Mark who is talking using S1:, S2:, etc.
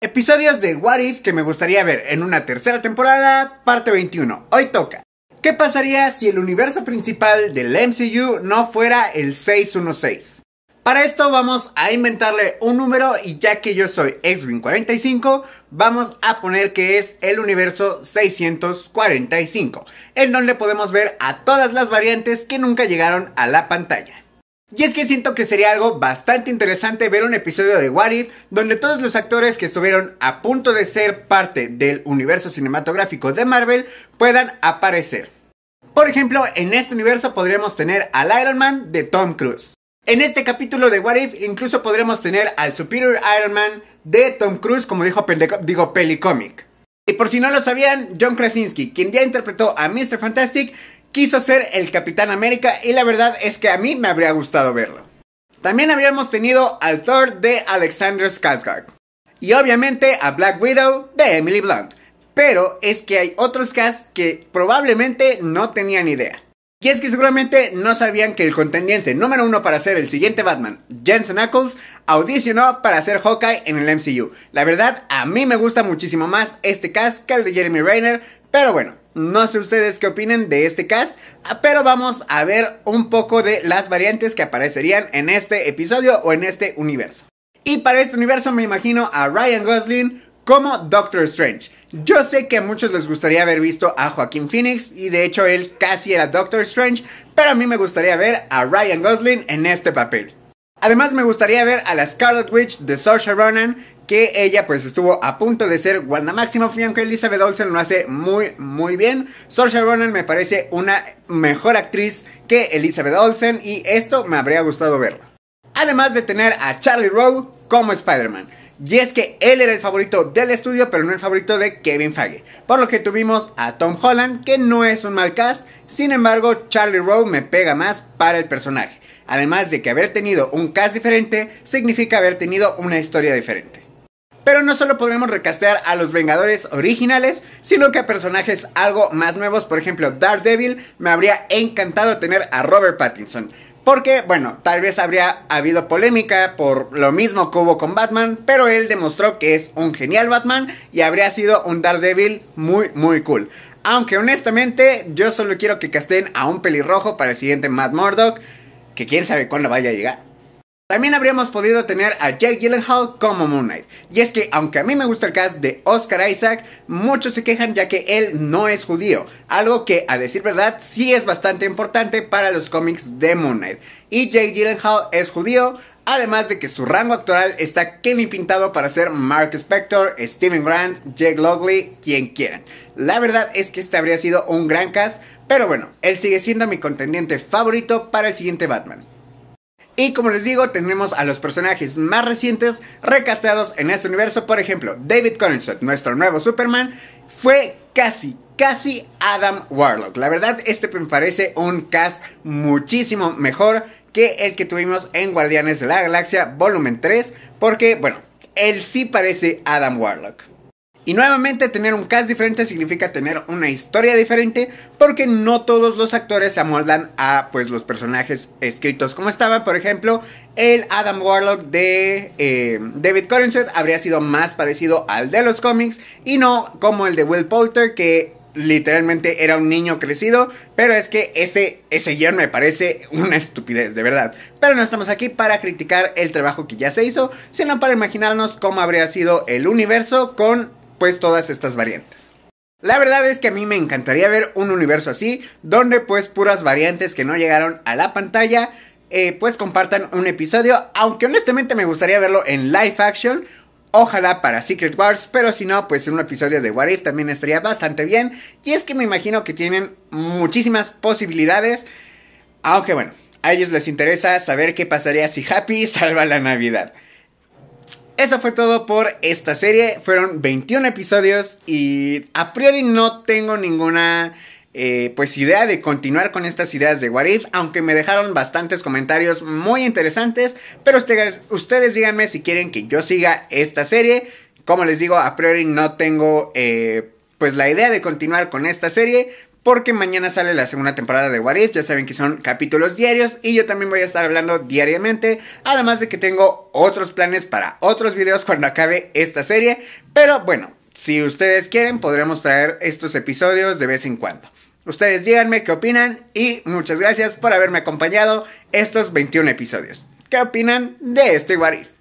S1: Episodios de What If que me gustaría ver en una tercera temporada, parte 21. Hoy toca. ¿Qué pasaría si el universo principal del MCU no fuera el 616? Para esto vamos a inventarle un número y ya que yo soy X-Wing 45, vamos a poner que es el universo 645, en donde podemos ver a todas las variantes que nunca llegaron a la pantalla. Y es que siento que sería algo bastante interesante ver un episodio de What If donde todos los actores que estuvieron a punto de ser parte del universo cinematográfico de Marvel puedan aparecer. Por ejemplo, en este universo podríamos tener al Iron Man de Tom Cruise. En este capítulo de What If incluso podremos tener al Superior Iron Man de Tom Cruise, como dijo digo, Pelicomic. Y por si no lo sabían, John Krasinski, quien ya interpretó a Mr. Fantastic, quiso ser el Capitán América y la verdad es que a mí me habría gustado verlo. También habíamos tenido al Thor de Alexander Skarsgård y obviamente a Black Widow de Emily Blunt, pero es que hay otros cast que probablemente no tenían idea. Y es que seguramente no sabían que el contendiente número uno para ser el siguiente Batman, Jensen Ackles, audicionó para ser Hawkeye en el MCU. La verdad, a mí me gusta muchísimo más este cast que el de Jeremy Rayner, pero bueno, no sé ustedes qué opinen de este cast, ah, pero vamos a ver un poco de las variantes que aparecerían en este episodio o en este universo. Y para este universo me imagino a Ryan Gosling como Doctor Strange. Yo sé que a muchos les gustaría haber visto a Joaquín Phoenix y de hecho él casi era Doctor Strange, pero a mí me gustaría ver a Ryan Gosling en este papel. Además me gustaría ver a la Scarlet Witch de Saoirse Ronan, que ella pues estuvo a punto de ser Wanda Maximoff y aunque Elizabeth Olsen lo hace muy muy bien, Saoirse Ronan me parece una mejor actriz que Elizabeth Olsen y esto me habría gustado verlo. Además de tener a Charlie Rowe como Spider-Man. Y es que él era el favorito del estudio, pero no el favorito de Kevin Feige. Por lo que tuvimos a Tom Holland, que no es un mal cast, sin embargo, Charlie Rowe me pega más para el personaje. Además de que haber tenido un cast diferente significa haber tenido una historia diferente pero no solo podremos recastear a los Vengadores originales, sino que a personajes algo más nuevos, por ejemplo Daredevil, me habría encantado tener a Robert Pattinson. Porque, bueno, tal vez habría habido polémica por lo mismo que hubo con Batman, pero él demostró que es un genial Batman y habría sido un Daredevil muy, muy cool. Aunque honestamente, yo solo quiero que casten a un pelirrojo para el siguiente Matt Murdock, que quién sabe cuándo vaya a llegar. También habríamos podido tener a Jake Gyllenhaal como Moon Knight. Y es que, aunque a mí me gusta el cast de Oscar Isaac, muchos se quejan ya que él no es judío. Algo que, a decir verdad, sí es bastante importante para los cómics de Moon Knight. Y Jake Gyllenhaal es judío, Además de que su rango actual está Kenny pintado para ser Mark Spector, Steven Grant, Jake Lovely, quien quieran. La verdad es que este habría sido un gran cast, pero bueno, él sigue siendo mi contendiente favorito para el siguiente Batman. Y como les digo, tenemos a los personajes más recientes recastados en este universo. Por ejemplo, David Collinsworth, nuestro nuevo Superman, fue casi, casi Adam Warlock. La verdad, este me parece un cast muchísimo mejor que el que tuvimos en Guardianes de la Galaxia Volumen 3, porque, bueno, él sí parece Adam Warlock. Y nuevamente tener un cast diferente significa tener una historia diferente porque no todos los actores se amoldan a pues los personajes escritos como estaban. Por ejemplo, el Adam Warlock de eh, David Collinset habría sido más parecido al de los cómics y no como el de Will Poulter que literalmente era un niño crecido, pero es que ese, ese guión me parece una estupidez, de verdad. Pero no estamos aquí para criticar el trabajo que ya se hizo, sino para imaginarnos cómo habría sido el universo con pues todas estas variantes. La verdad es que a mí me encantaría ver un universo así, donde pues puras variantes que no llegaron a la pantalla, eh, pues compartan un episodio, aunque honestamente me gustaría verlo en live action, Ojalá para Secret Wars, pero si no, pues un episodio de warrior también estaría bastante bien. Y es que me imagino que tienen muchísimas posibilidades. Aunque bueno, a ellos les interesa saber qué pasaría si Happy salva la Navidad eso fue todo por esta serie. Fueron 21 episodios y a priori no tengo ninguna eh, pues idea de continuar con estas ideas de Warif, aunque me dejaron bastantes comentarios muy interesantes. Pero ustedes, ustedes díganme si quieren que yo siga esta serie. Como les digo, a priori no tengo eh, pues la idea de continuar con esta serie, porque mañana sale la segunda temporada de What If, ya saben que son capítulos diarios y yo también voy a estar hablando diariamente, además de que tengo otros planes para otros videos cuando acabe esta serie, pero bueno, si ustedes quieren podremos traer estos episodios de vez en cuando. Ustedes díganme qué opinan y muchas gracias por haberme acompañado estos 21 episodios. ¿Qué opinan de este What If?